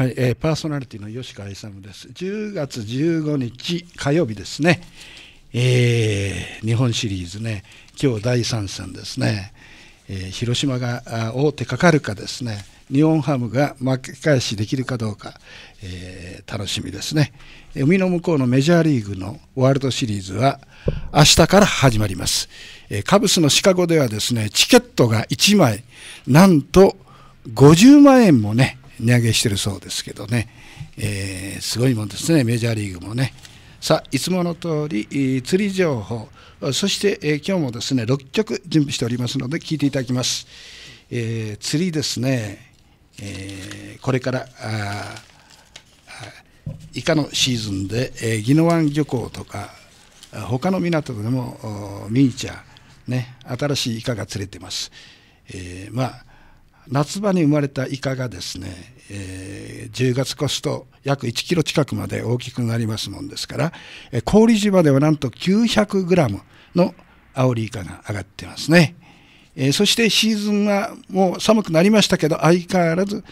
はい、えー、パーソナリティの吉川勇です。10月15日火曜日ですね。えー、日本シリーズね、今日第3戦ですね。えー、広島が大手かかるかですね。日本ハムが巻き返しできるかどうか、えー、楽しみですね。海の向こうのメジャーリーグのワールドシリーズは明日から始まります。えカブスのシカゴではですね、チケットが1枚、なんと50万円もね、値上げしてるそうですけどね、えー、すごいもんですね、メジャーリーグもね。さあ、いつもの通り、釣り情報、そして、えー、今日もですね、6曲準備しておりますので、聞いていただきます。えー、釣りですね、えー、これからあイカのシーズンで、えー、宜野湾漁港とか、他の港でもミーチャー、ね、新しいイカが釣れてます。えー、まあ夏場に生まれたイカがですね、えー、10月越すと約1キロ近くまで大きくなりますもんですから、えー、氷島ではなんと900グラムのアオリイカが上がってますね、えー、そしてシーズンはもう寒くなりましたけど相変わらず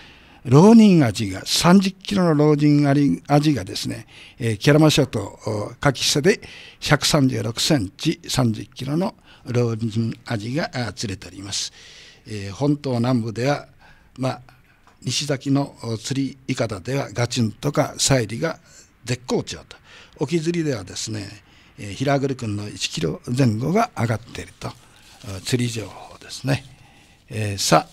浪人味が、30キロの浪人味がですね、えー、キャラマ諸島、柿下で136センチ、30キロの浪人味が釣れております。えー、本島南部では、まあ、西崎の釣りいかだではガチンとかサイリが絶好調と沖釣りではですね、えー、平栗君の1キロ前後が上がっていると釣り情報ですね、えー、さ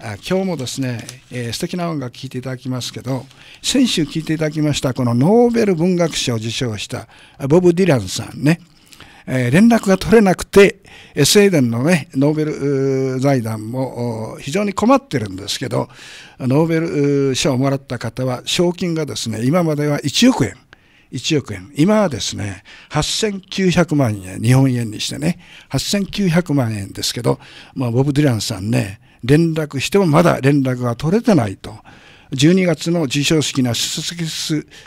あ今日もですね、えー、素敵な音楽聴いていただきますけど先週聴いていただきましたこのノーベル文学賞を受賞したボブ・ディランさんね、えー、連絡が取れなくてスウェーデンの、ね、ノーベル財団も非常に困ってるんですけどノーベル賞をもらった方は賞金がですね今までは1億円。1億円。今はですね、8900万円、日本円にしてね、8900万円ですけど、まあ、ボブ・ディランさんね、連絡してもまだ連絡が取れてないと。12月の授賞式が出席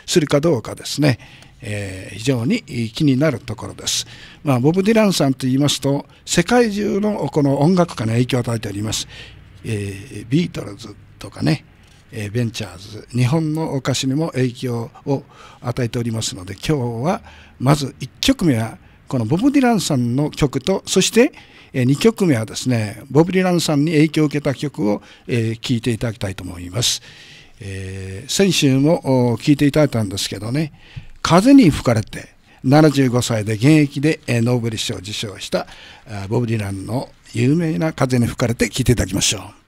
するかどうかですね、えー、非常に気になるところです、まあ、ボブ・ディランさんといいますと世界中のこの音楽家に影響を与えております、えー、ビートルズとかねえベンチャーズ日本のお菓子にも影響を与えておりますので今日はまず1曲目はこのボブ・ディランさんの曲とそして、え2曲目はですねボブ・ディランさんに影響を受けた曲を聴、えー、いていただきたいと思います、えー、先週も聴いていただいたんですけどね風に吹かれて75歳で現役でノーベル賞を受賞したボブ・ディランの有名な風に吹かれて聴いていただきましょう。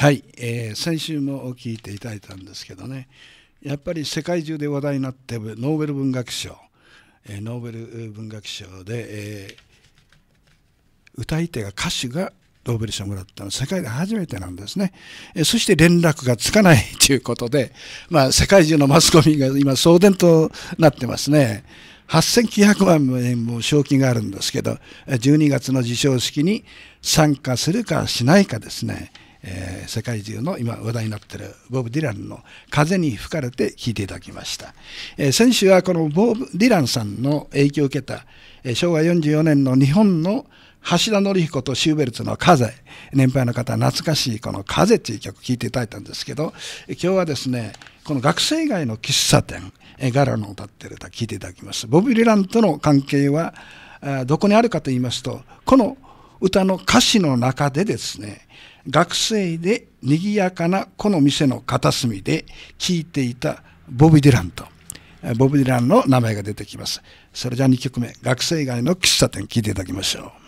はい、えー、先週も聞いていただいたんですけどねやっぱり世界中で話題になってノーベル文学賞、えー、ノーベル文学賞で、えー、歌い手が歌手がノーベル賞をもらったのは世界で初めてなんですね。えそして連絡がつかないということで、まあ、世界中のマスコミが今騒然となってますね。8900万円も賞金があるんですけど、12月の授賞式に参加するかしないかですね。えー、世界中の今話題になっているボブ・ディランの「風に吹かれて」聴いていただきました、えー、先週はこのボブ・ディランさんの影響を受けた、えー、昭和44年の日本の橋田紀彦とシューベルツの「風」年配の方懐かしいこの「風」という曲聴いていただいたんですけど今日はですねこの学生街の喫茶店ガラの歌ってる歌聴いていただきますボブ・ディランとの関係はどこにあるかと言いますとこの歌の歌詞の中でですね学生で賑やかなこの店の片隅で聴いていたボブ・ディランと、ボブ・ディランの名前が出てきます。それじゃあ2曲目、学生街の喫茶店聴いていただきましょう。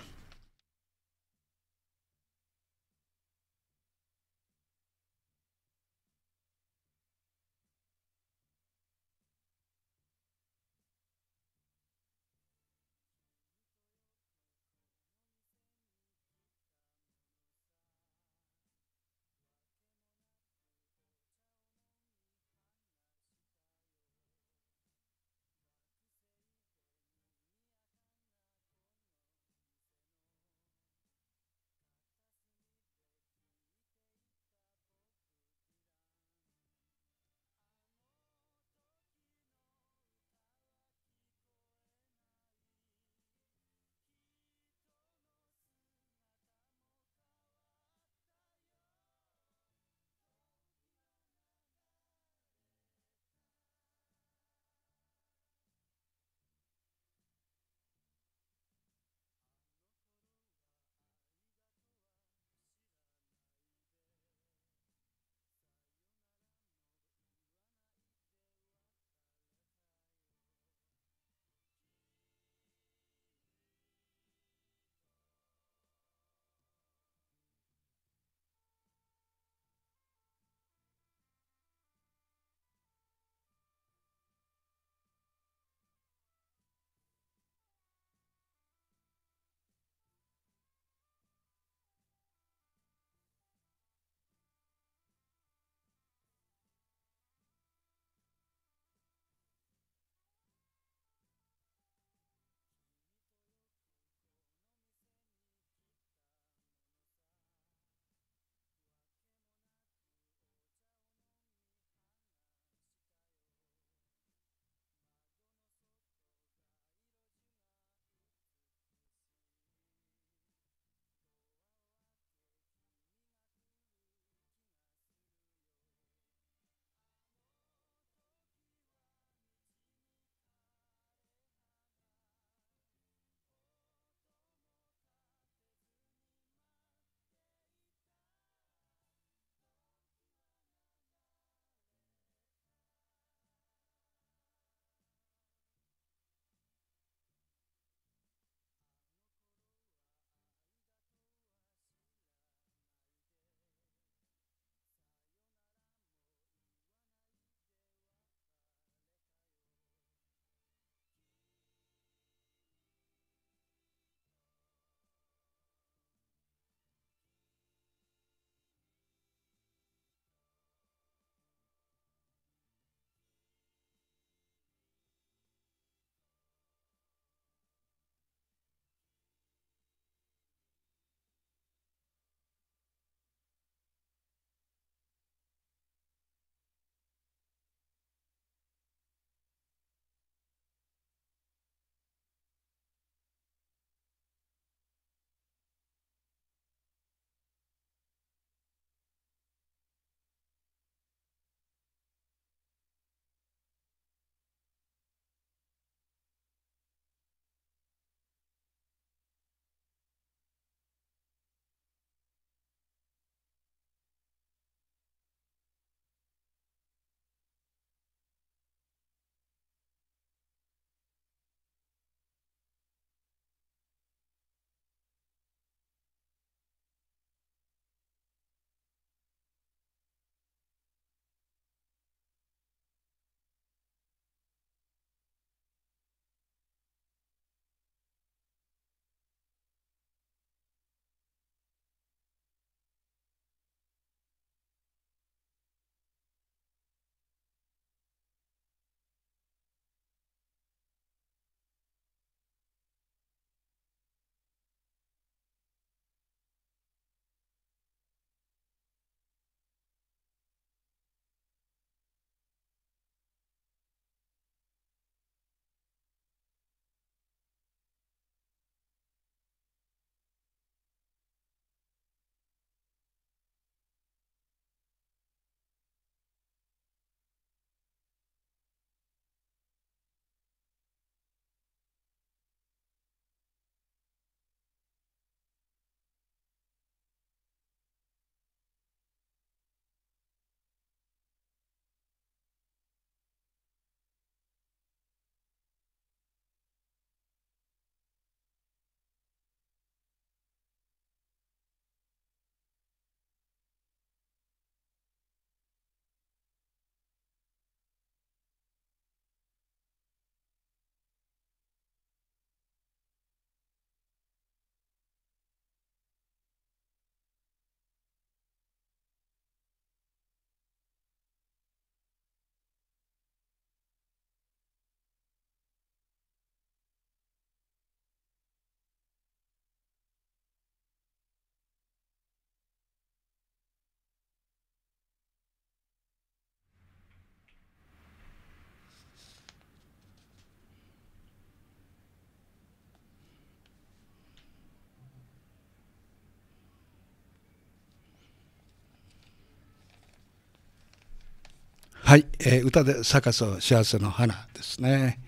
はい、えー、歌で咲かそう幸せの花ですね、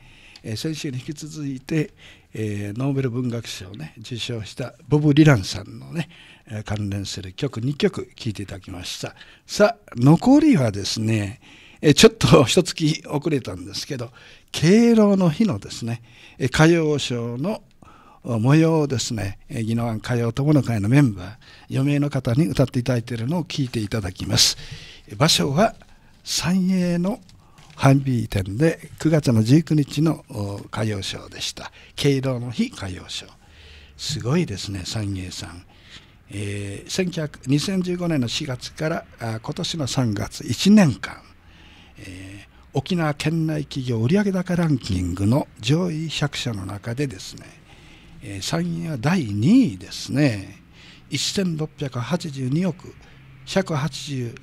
えー、先週に引き続いて、えー、ノーベル文学賞をね受賞したボブ・リランさんのね、え関連する曲2曲聴いていただきましたさあ残りはですね、えー、ちょっと一月遅れたんですけど敬老の日のですね、え歌謡賞の模様をですね宜野湾歌謡友の会のメンバー4名の方に歌っていただいているのを聴いていただきます場所は「三栄のハンビー店で9月の19日の歌謡賞でした敬老の日歌謡賞すごいですね三栄さん、えー、2015年の4月からあ今年の3月1年間、えー、沖縄県内企業売上高ランキングの上位100社の中でですね、えー、三栄は第2位ですね1682億186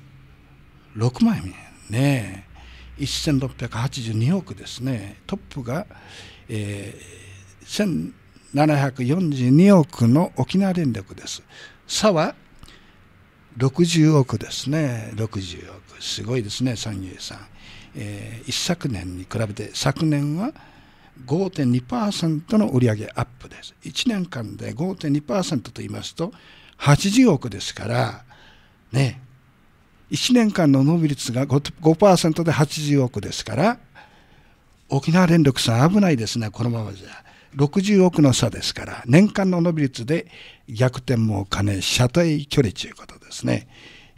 万円ね1682億ですねトップが、えー、1742億の沖縄電力です差は60億ですね60億すごいですね三遊さん、えー、一昨年に比べて昨年は5.2%の売上アップです1年間で5.2%と言いますと80億ですからね1年間の伸び率が 5%, 5で80億ですから沖縄連力さん危ないですねこのままじゃ60億の差ですから年間の伸び率で逆転も兼ね車体距離ということですね、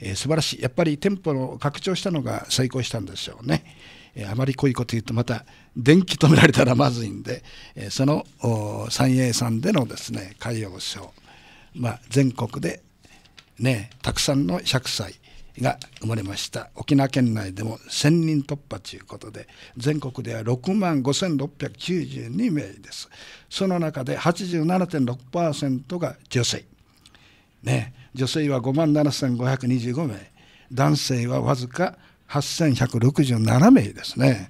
えー、素晴らしいやっぱり店舗を拡張したのが成功したんでしょうね、えー、あまりこういうこと言うとまた電気止められたらまずいんで、えー、その三栄さんでのですね海洋省、まあ、全国でねたくさんの100歳が生まれました沖縄県内でも1000人突破ということで全国では6万5692名ですその中で87.6%が女性ね女性は5万7525名男性はわずか8167名ですね、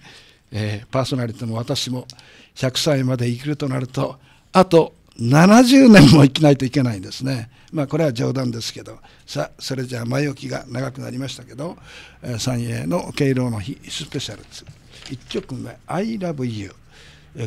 えー、パーソナリティも私も100歳まで生きるとなるとあと70年も生きないといけないんですね。まあ、これは冗談ですけどさあそれじゃあ前置きが長くなりましたけど三栄の敬老の日スペシャル1曲目「ILOVEYOU」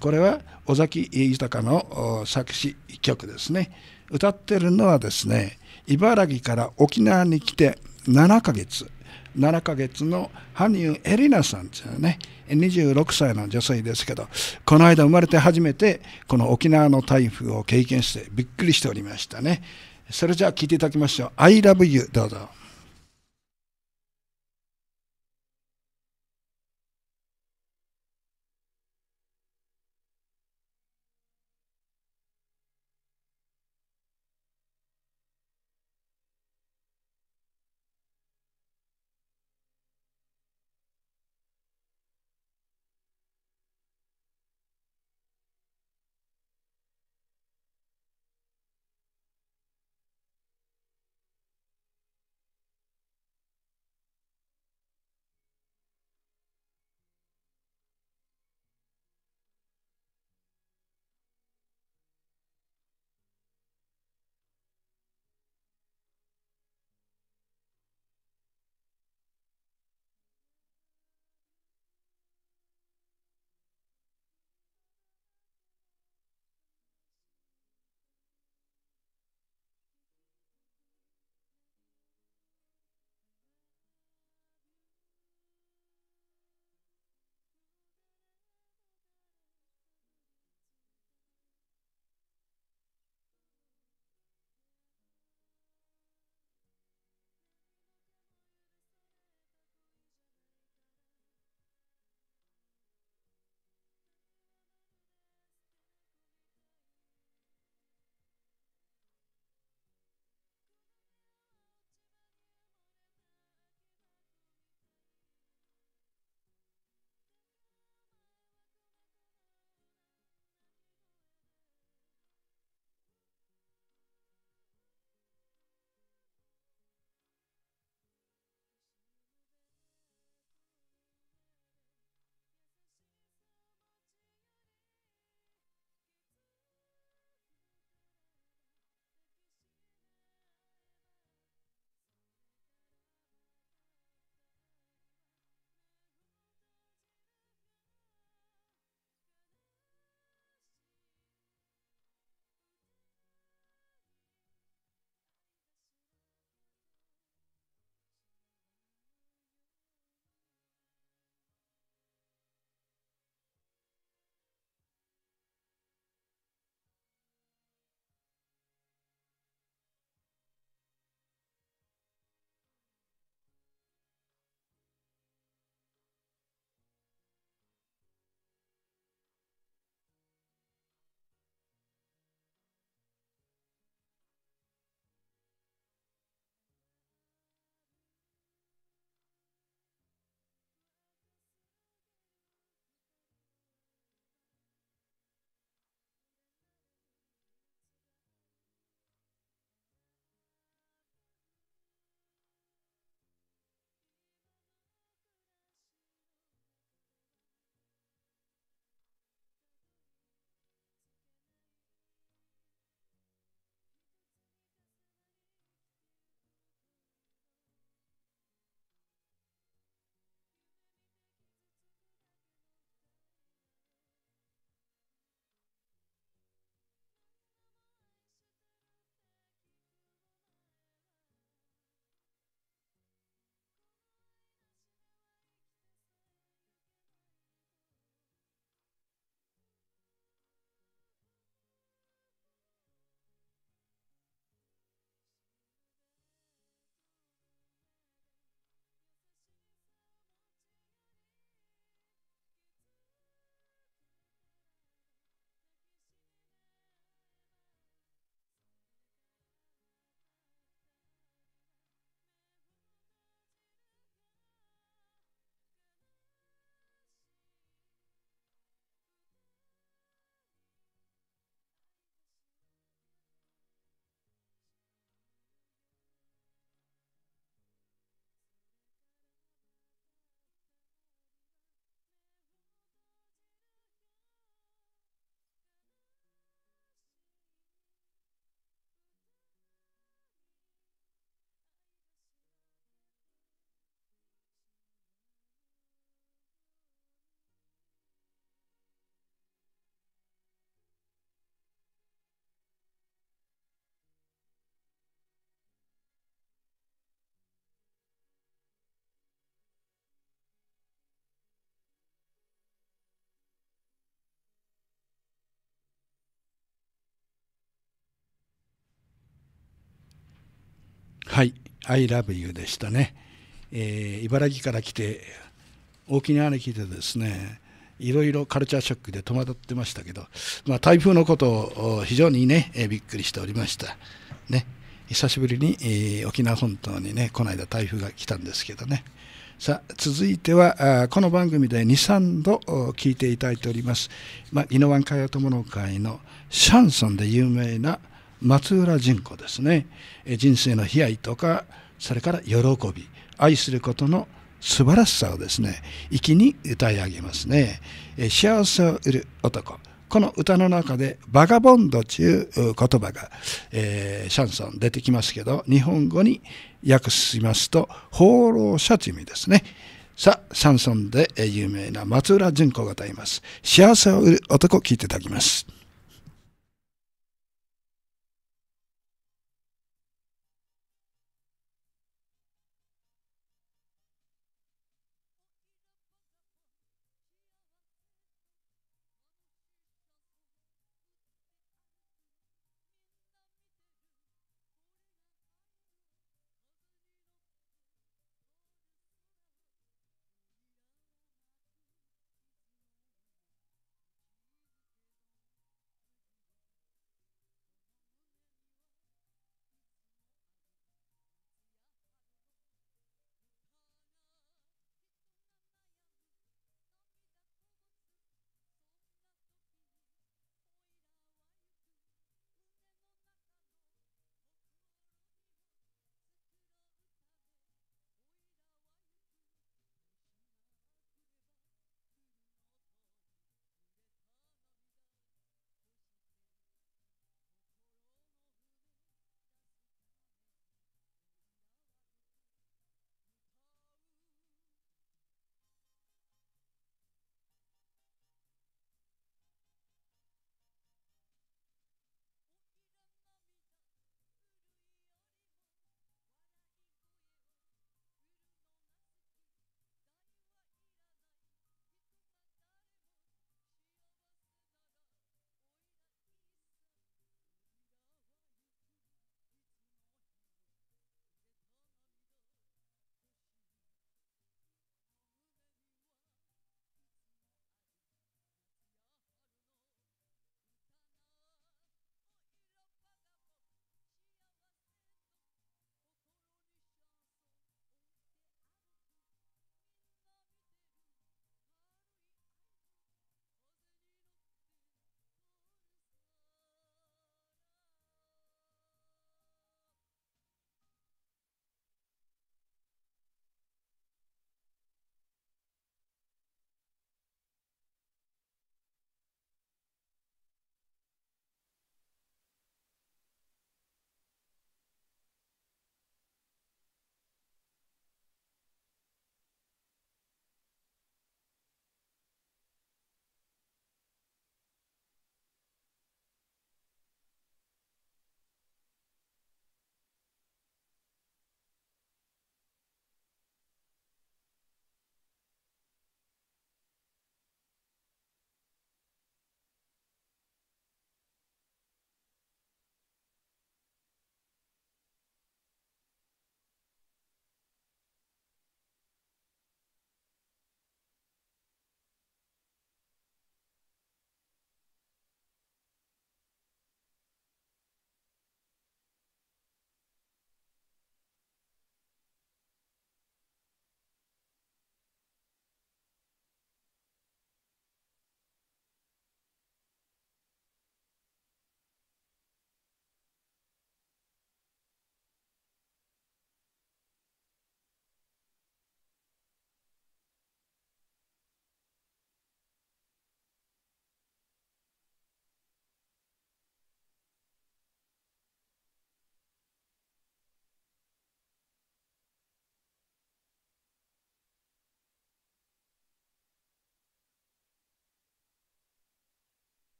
これは尾崎豊の作詞曲ですね歌ってるのはですね茨城から沖縄に来て7ヶ月7ヶ月の羽生エリナさんというね26歳の女性ですけどこの間生まれて初めてこの沖縄の台風を経験してびっくりしておりましたねそれじゃあ聴いていただきましょう。I love you どうぞ。はい「I love you」でしたね、えー、茨城から来て沖縄に来てですねいろいろカルチャーショックで戸惑ってましたけど、まあ、台風のことを非常にね、えー、びっくりしておりましたね久しぶりに、えー、沖縄本島にねこの間台風が来たんですけどねさあ続いてはこの番組で23度聞いていただいております、まあ、イノワン会友の会のシャンソンで有名な「松浦人子ですね人生の悲哀とかそれから喜び愛することの素晴らしさをですね気に歌い上げますね幸せを売る男この歌の中でバガボンドという言葉が、えー、シャンソン出てきますけど日本語に訳しますと放浪者という意味ですねさあシャンソンで有名な松浦純子が歌います幸せを売る男聞いていただきます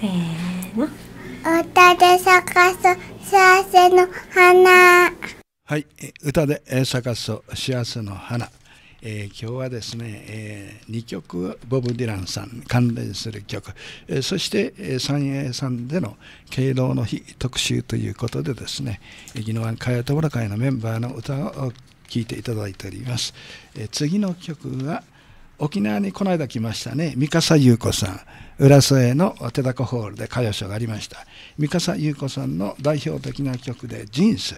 せーの。歌で咲かす幸せの花。はい、歌で咲かす幸せの花。えー、今日はですね、えー、2曲ボブ・ディランさん関連する曲、えー、そして、三栄さんでの敬老の日特集ということでですね宜野湾かやと会のメンバーの歌を聴いていただいております、え次の曲は沖縄にこの間来ましたね三笠優子さん浦添の手高ホールで歌謡ショーがありました三笠優子さんの代表的な曲で「人生」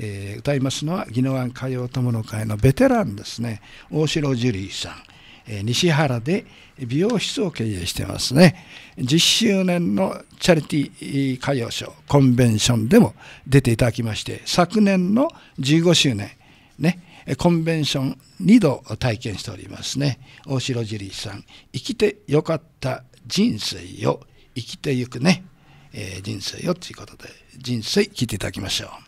えー、歌いますのは宜野湾歌謡友の会のベテランですね大城ジュリーさん、えー、西原で美容室を経営してますね10周年のチャリティー歌謡ショーコンベンションでも出ていただきまして昨年の15周年ねコンベンション2度体験しておりますね大城ジュリーさん生きてよかった人生を生きてゆくね、えー、人生をということで人生聞いていただきましょう。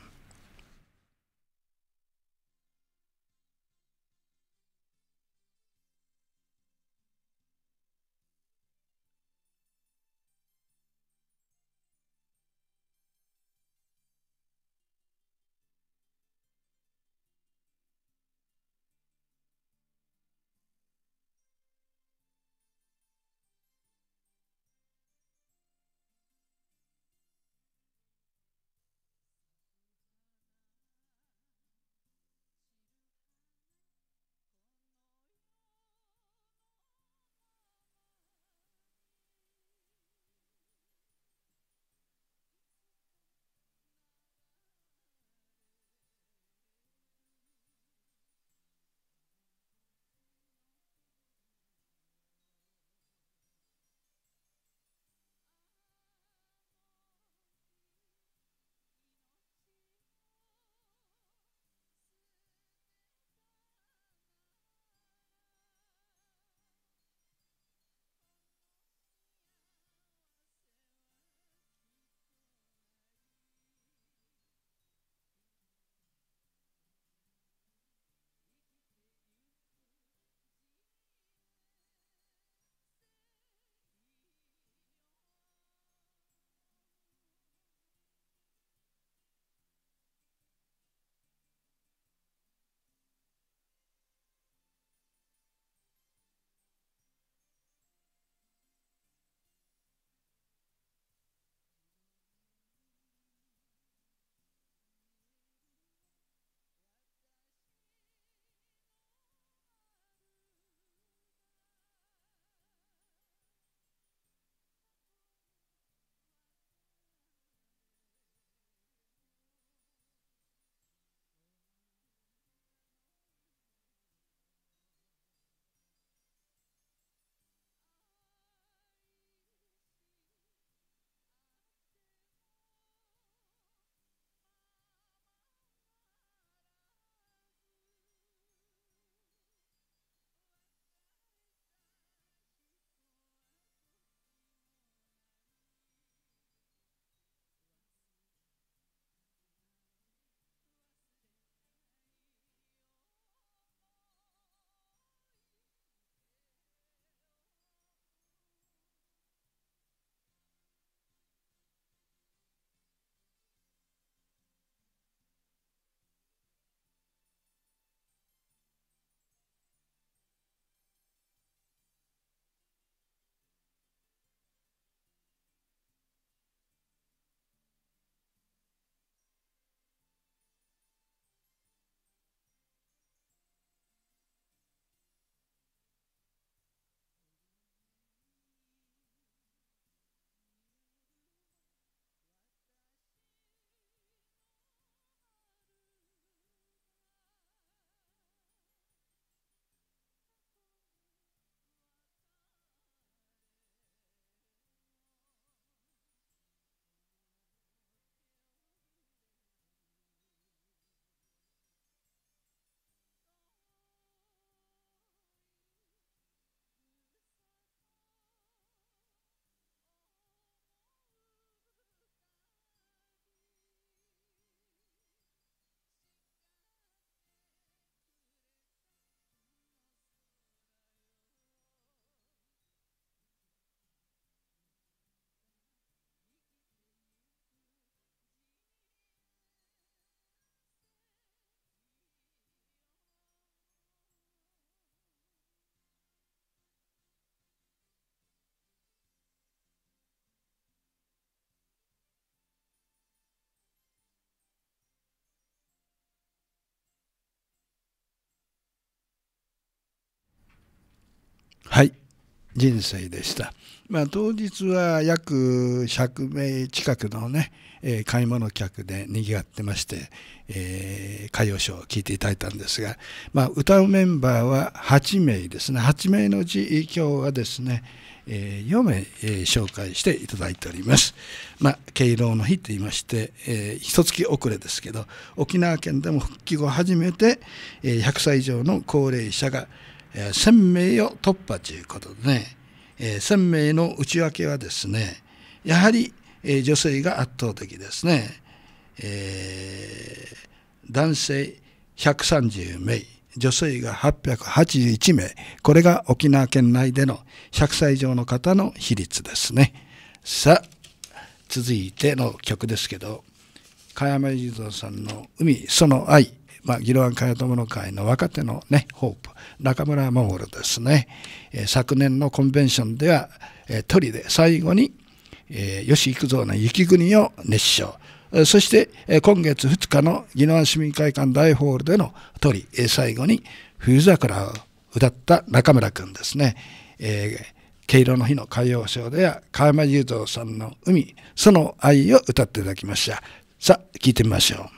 はい人生でした。まあ、当日は約100名近くのね、えー、買い物客で賑わってまして、えー、歌謡ショーを聴いていただいたんですが、まあ、歌うメンバーは8名ですね8名のうち今日はですね、えー、4名、えー、紹介していただいております。まあ、敬老の日と言いまして、えー、一月遅れですけど沖縄県でも復帰後初めて、えー、100歳以上の高齢者がえ1000名を突破ということでね、えー、1000名の内訳はですね、やはり、えー、女性が圧倒的ですね。えー、男性130名、女性が881名、これが沖縄県内での100歳以上の方の比率ですね。さあ、続いての曲ですけど、加山雄三さんの海、その愛。まあ、ギロ会友の会の若手のね、ホープ、中村守ですね、えー、昨年のコンベンションでは、えー、トリで最後に、えー、吉幾三の雪国を熱唱。そして、え今月2日の宜野湾市民会館大ホールでの鳥、リ、え最後に冬桜を歌った中村君ですね。えー毛色の日の歌謡ショーでは川間雄三さんの海、その愛を歌っていただきました。さあ、聞いてみましょう。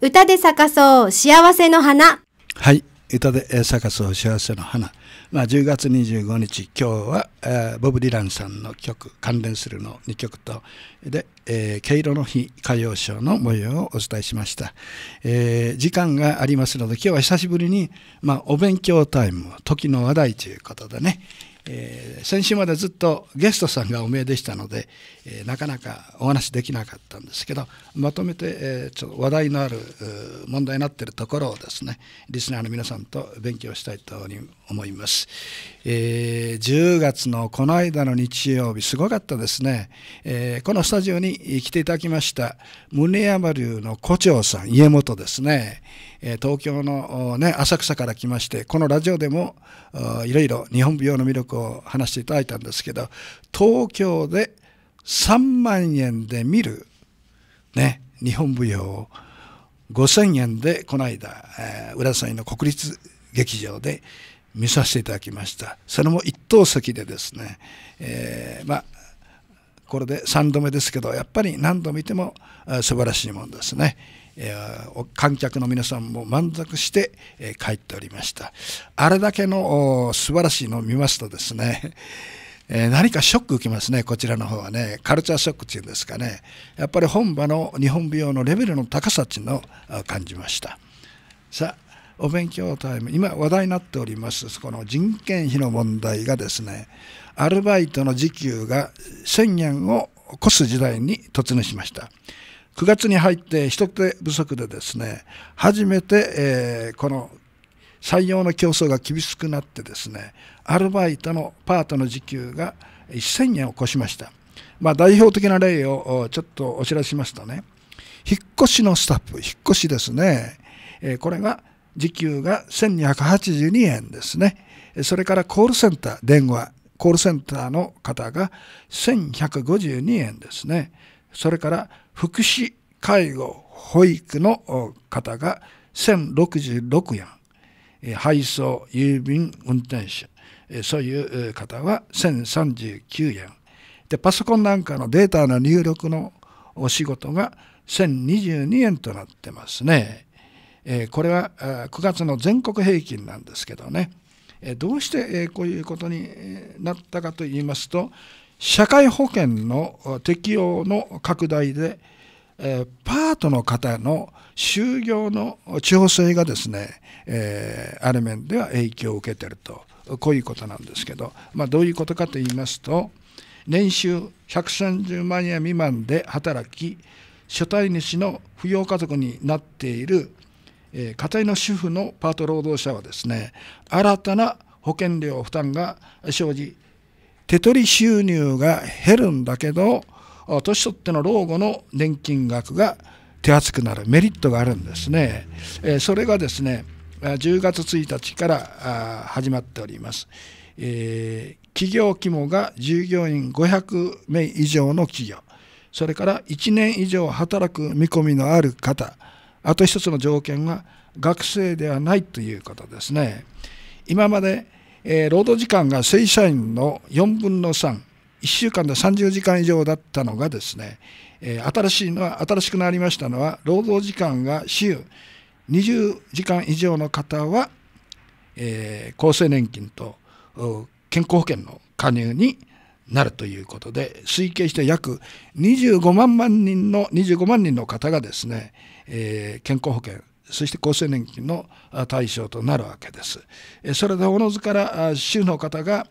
歌で咲かそう幸せの花はい歌で咲かそう幸せの花、まあ、10月25日今日は、えー、ボブ・ディランさんの曲関連するの2曲とで、えー、色の日歌謡ショーの模様をお伝えしました、えー、時間がありますので今日は久しぶりに、まあ、お勉強タイム時の話題ということでね、えー、先週までずっとゲストさんがお見えでしたので、えー、なかなかお話できなかったんですけどまとめて、えー、ちょっと話題のある問題になっているところをですねリスナーの皆さんと勉強したいと思います、えー、10月のこの間の日曜日すごかったですね、えー、このスタジオに来ていただきました宗山流の胡蝶さん家元ですね、東京の、ね、浅草から来ましてこのラジオでもいろいろ日本舞踊の魅力を話していただいたんですけど東京で3万円で見る、ね、日本舞踊を5000円でこの間、えー、浦添の国立劇場で見させていただきましたそれも一等席でですね、えー、まあこれで3度目ですけどやっぱり何度見ても素晴らしいものですね。観客の皆さんも満足して、帰っておりましたあれだけの素晴らしいのを見ますとですね 何かショック受けますね、こちらの方はね、カルチャーショックっていうんですかね、やっぱり本場の日本舞踊のレベルの高さっていうのを感じました。さあ、お勉強タイム、今話題になっております、この人件費の問題がですね、アルバイトの時給が1000円を超す時代に突入しました。9月に入って人手不足でですね、初めて、えー、この採用の競争が厳しくなってですね、アルバイトのパートの時給が1000円を超しました。まあ、代表的な例をちょっとお知らせしますとね、引っ越しのスタッフ、引っ越しですね、えー、これが時給が1282円ですね。それからコールセンター、電話、コールセンターの方が1152円ですね。それから福祉、介護、保育の方が1066円、配送、郵便運転手、そういう方は1039円。で、パソコンなんかのデータの入力のお仕事が1022円となってますね。これは9月の全国平均なんですけどね。どうしてこういうことになったかと言いますと社会保険の適用の拡大で、えー、パートの方の就業の地方性がですね、えー、ある面では影響を受けてるとこういうことなんですけど、まあ、どういうことかと言いますと年収130万円未満で働き所帯主の扶養家族になっている、えー、家庭の主婦のパート労働者はですね新たな保険料負担が生じ手取り収入が減るんだけど年取っての老後の年金額が手厚くなるメリットがあるんですね。えそれがですね10月1日から始まっております。えー、企業規模が従業員500名以上の企業それから1年以上働く見込みのある方あと一つの条件が学生ではないということですね。今までえー、労働時間が正社員の4分の3、1週間で30時間以上だったのがですね、えー、新しいのは、新しくなりましたのは、労働時間が週20時間以上の方は、えー、厚生年金と健康保険の加入になるということで、推計して約25万人の、25万人の方がですね、えー、健康保険、そして厚生年金の対象となるわけです。それでおのずから主の方が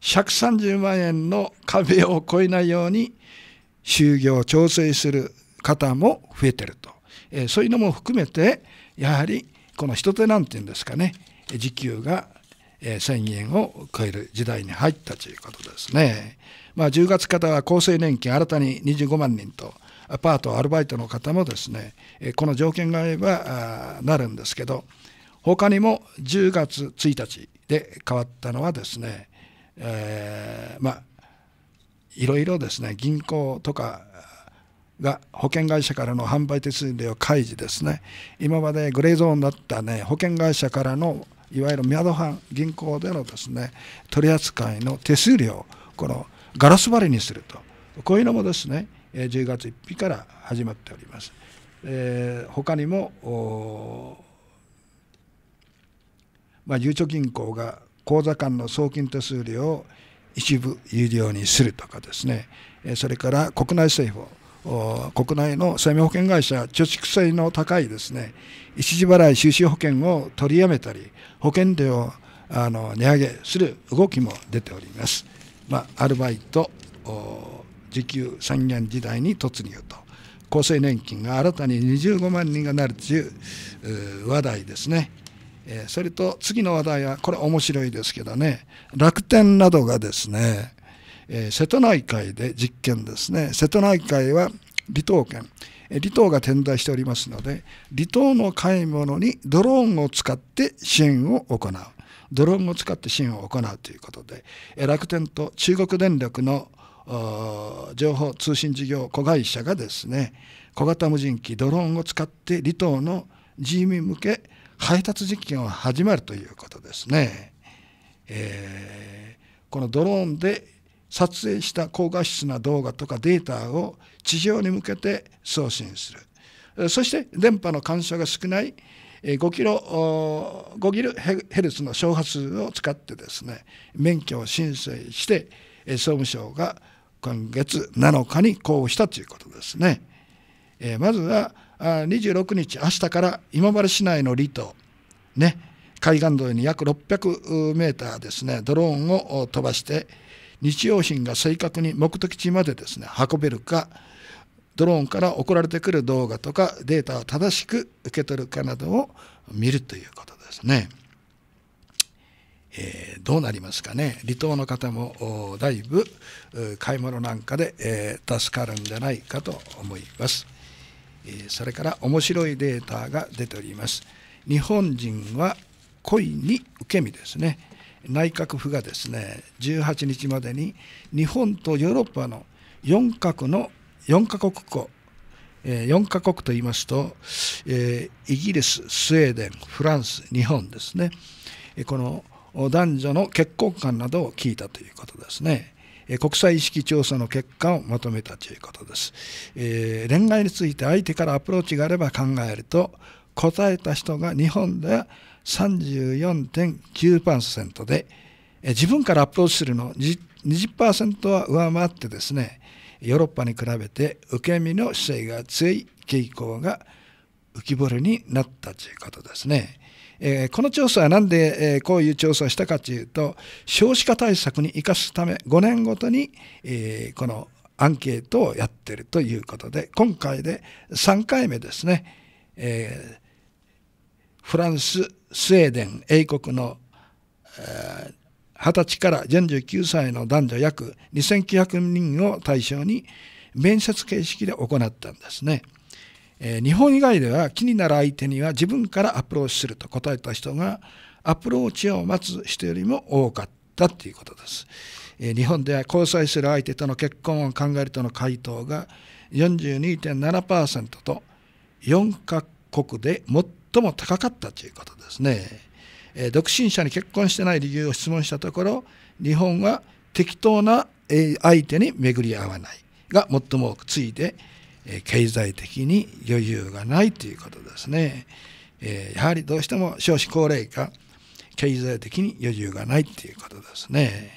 130万円の壁を越えないように就業を調整する方も増えてると。そういうのも含めて、やはりこの人手なんていうんですかね、時給が1000円を超える時代に入ったということですね。まあ、10月方は厚生年金新たに25万人とアパート、アルバイトの方もですね、この条件があればなるんですけど、他にも10月1日で変わったのはですね、えー、まあ、いろいろですね、銀行とかが保険会社からの販売手数料を開示ですね、今までグレーゾーンだったね、保険会社からのいわゆる宮戸藩銀行でのですね取り扱いの手数料このガラス張りにするとこういうのもですね10月1日から始まっております。えー、他にも、まあ、ゆうちょ銀行が口座間の送金手数料を一部有料にするとかですね、それから国内政府国内の生命保険会社、貯蓄性の高いですね、一時払い収支保険を取りやめたり、保険料をあの値上げする動きも出ております。まあ、アルバイト時給3元時代に突入と厚生年金が新たに25万人がなるという話題ですね。えー、それと次の話題はこれ面白いですけどね楽天などがですね、えー、瀬戸内海で実験ですね瀬戸内海は離島県、え離島が点在しておりますので離島の買い物にドローンを使って支援を行うドローンを使って支援を行うということで、え楽天と中国電力の情報通信事業子会社がですね小型無人機ドローンを使って離島の人民向け配達実験を始まるということですね、えー、このドローンで撮影した高画質な動画とかデータを地上に向けて送信するそして電波の干渉が少ない5キロ5ギルヘルツの周波数を使ってですね免許を申請して総務省が今月7日に公布したということですね。えー、まずは26日、明日から今治市内の離島、ね、海岸沿いに約600メーターですね、ドローンを飛ばして、日用品が正確に目的地までですね、運べるか、ドローンから送られてくる動画とかデータを正しく受け取るかなどを見るということですね。えー、どうなりますかね離島の方もだいぶ買い物なんかで、えー、助かるんじゃないかと思います、えー、それから面白いデータが出ております日本人は恋に受け身ですね内閣府がですね18日までに日本とヨーロッパの4カ国の4カ国語4カ国と言いますと、イギリス、スウェーデン、フランス、日本ですね、この男女の結婚観などを聞いたということですね。国際意識調査の結果をまとめたということです。えー、恋愛について相手からアプローチがあれば考えると答えた人が日本では34.9%で、ー、自分からアプローチするの20%は上回ってですねヨーロッパに比べて受け身の姿勢が強い傾向が浮き彫りになったということですね。えー、この調査は何で、えー、こういう調査をしたかというと、少子化対策に生かすため、5年ごとに、えー、このアンケートをやってるということで、今回で3回目ですね、えフランス、スウェーデン、英国の、えー20歳から49歳の男女約2900人を対象に面接形式で行ったんですね。日本以外では気になる相手には自分からアプローチすると答えた人がアプローチを待つ人よりも多かったということです。日本では交際する相手との結婚を考えるとの回答が42.7%と4カ国で最も高かったということですね。独身者に結婚してない理由を質問したところ日本は適当な相手に巡り合わないが最も多くついで経済的に余裕がないということですね。やはりどうしても少子高齢化、経済的に余裕がないということですね。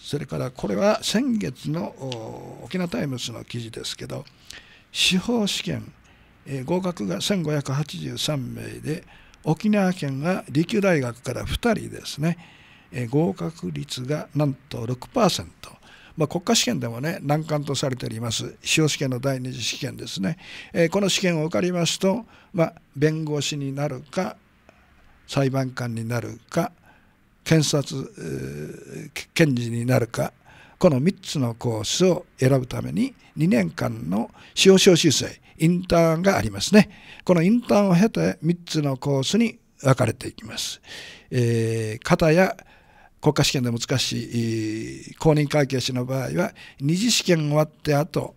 それからこれは先月の沖縄タイムズの記事ですけど、司法試験、合格が1583名で、沖縄県が琉球大学から2人ですね、合格率がなんと6%。まあ、国家試験でもね難関とされております司法試験の第二次試験ですね、えー、この試験を受かりますと、まあ、弁護士になるか裁判官になるか検察、えー、検事になるかこの3つのコースを選ぶために2年間の司法書士生インターンがありますねこのインターンを経て3つのコースに分かれていきます。えー、や国家試験で難しい公認会計士の場合は、二次試験終わってあと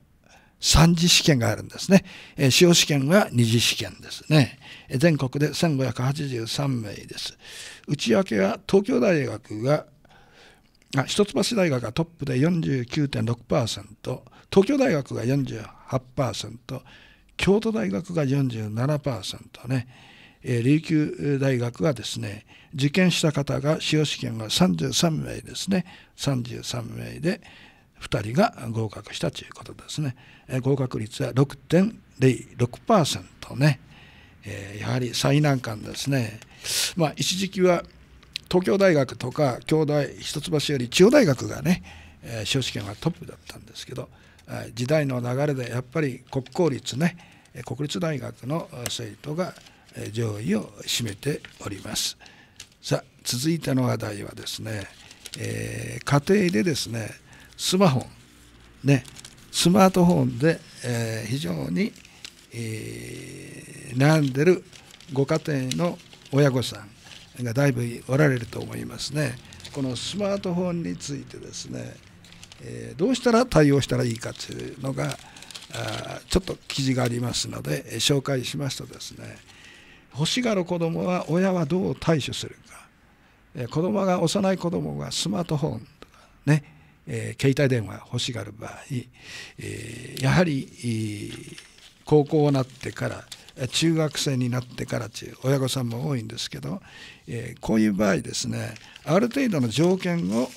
三次試験があるんですね。司法試験は二次試験ですね。全国で1583名です。内訳は東京大学が、あ一橋大学がトップで49.6%、東京大学が48%、京都大学が47%ね。琉球大学がですね、受験した方が、司法試験が33名ですね、33名で、2人が合格したということですね。合格率は6.06%ね、えやはり最難関ですね。まあ、一時期は東京大学とか京大一橋より中央大学がね、司法試験はトップだったんですけど時代の流れでやっぱり国公立ね国立大学の生徒が上位を占めております。さあ続いての話題はですね、えー、家庭でですねスマホねスマートフォンで、えー、非常に、えー、悩んでるご家庭の親御さんがだいぶおられると思いますね。このスマートフォンについてですね、えどうしたら対応したらいいかというのがあちょっと記事がありますので紹介しますとですね欲しがる子供は親はどう対処するか、えー、子供が幼い子供がスマートフォンとかね、えー、携帯電話欲しがる場合、えー、やはり、高校になってから中学生になってからという親御さんも多いんですけど、えこういう場合ですねある程度の条件を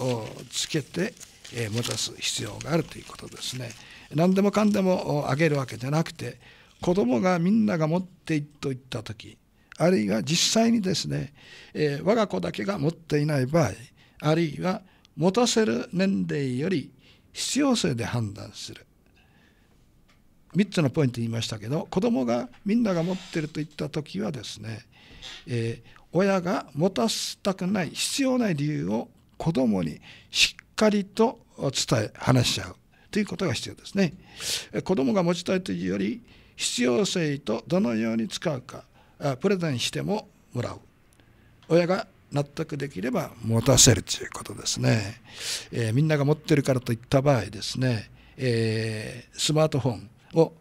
つけて、え持たす必要があるということですね。何でもかんでもあげるわけじゃなくて子供がみんなが持っていっといった時あるいは実際にですね、えー、我が子だけが持っていない場合あるいは持たせる年齢より必要性で判断する3つのポイント言いましたけど子供がみんなが持ってるといった時はですね、えー、親が持たせたくない必要ない理由を子供にしっかりと伝え話し合うということが必要ですね。子供が持ちたいというより必要性とどのように使うかプレゼンしてももらう親が納得できれば持たせるということですね、えー、みんなが持ってるからといった場合ですね、えー、スマートフォンを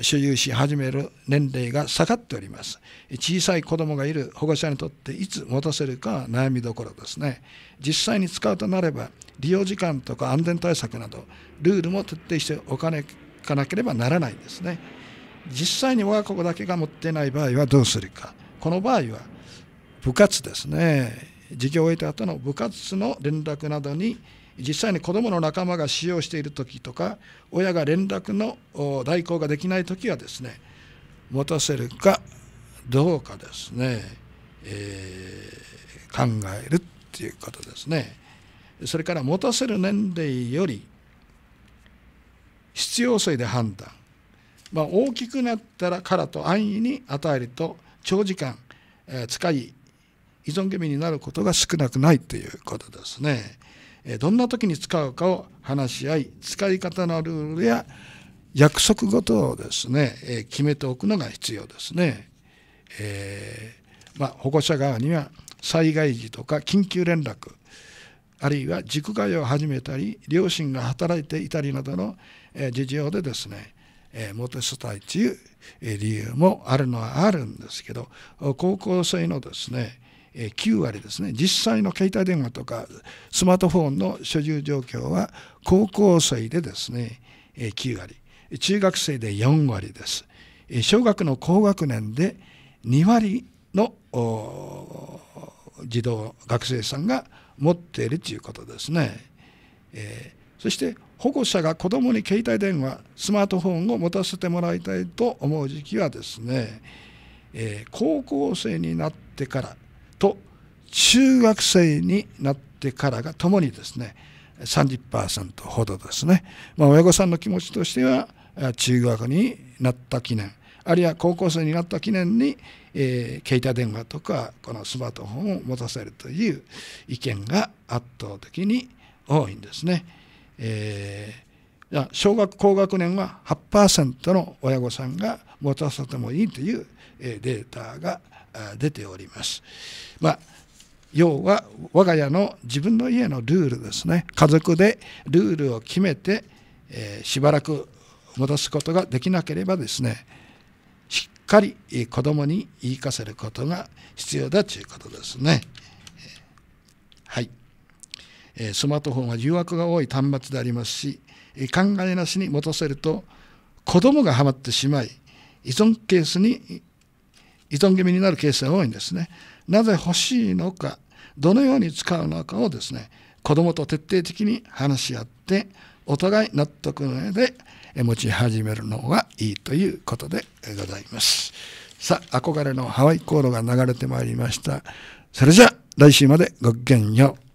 所有し始める年齢が下がっております小さい子供がいる保護者にとっていつ持たせるか悩みどころですね実際に使うとなれば利用時間とか安全対策などルールも徹底しておかなければならないんですね実際に我が国だけが持っていない場合はどうするか。この場合は部活ですね。授業を終えた後の部活の連絡などに実際に子どもの仲間が使用している時とか親が連絡の代行ができない時はですね持たせるかどうかですね、えー、考えるっていうことですね。それから持たせる年齢より必要性で判断まあ、大きくなったらからと安易に与えると長時間、えー、使い依存気味になることが少なくないということですね、えー、どんな時に使うかを話し合い使い方のルールや約束事をですね、えー、決めておくのが必要ですね、えまあ、保護者側には災害時とか緊急連絡あるいは塾会を始めたり両親が働いていたりなどの事情でですねえー、モテたいという理由もあるのはあるんですけど高校生のですね9割ですね実際の携帯電話とかスマートフォンの所有状況は高校生でですね9割中学生で4割です小学の高学年で2割の児童学生さんが持っているということですね、えそして保護者が子どもに携帯電話スマートフォンを持たせてもらいたいと思う時期はですね、えー、高校生になってからと中学生になってからがともにですね30%ほどですね、まあ、親御さんの気持ちとしては中学になった記念あるいは高校生になった記念に、えー、携帯電話とかこのスマートフォンを持たせるという意見が圧倒的に多いんですね。えー、小学高学年は8%の親御さんが持たせてもいいというデータが出ております。まあ要は我が家の自分の家のルールですね家族でルールを決めて、えー、しばらく戻すことができなければですねしっかり子供に言い聞かせることが必要だということですね。えスマートフォンは誘惑が多い端末でありますし、え考えなしに持たせると子供がハマってしまい依存ケースに依存気味になるケースが多いんですね。なぜ欲しいのか、どのように使うのかをですね、子供と徹底的に話し合って、お互い納得の上で持ち始めるのがいいということでございます。さあ、憧れのハワイ航路が流れてまいりました。それじゃあ、来週までごきげんよう。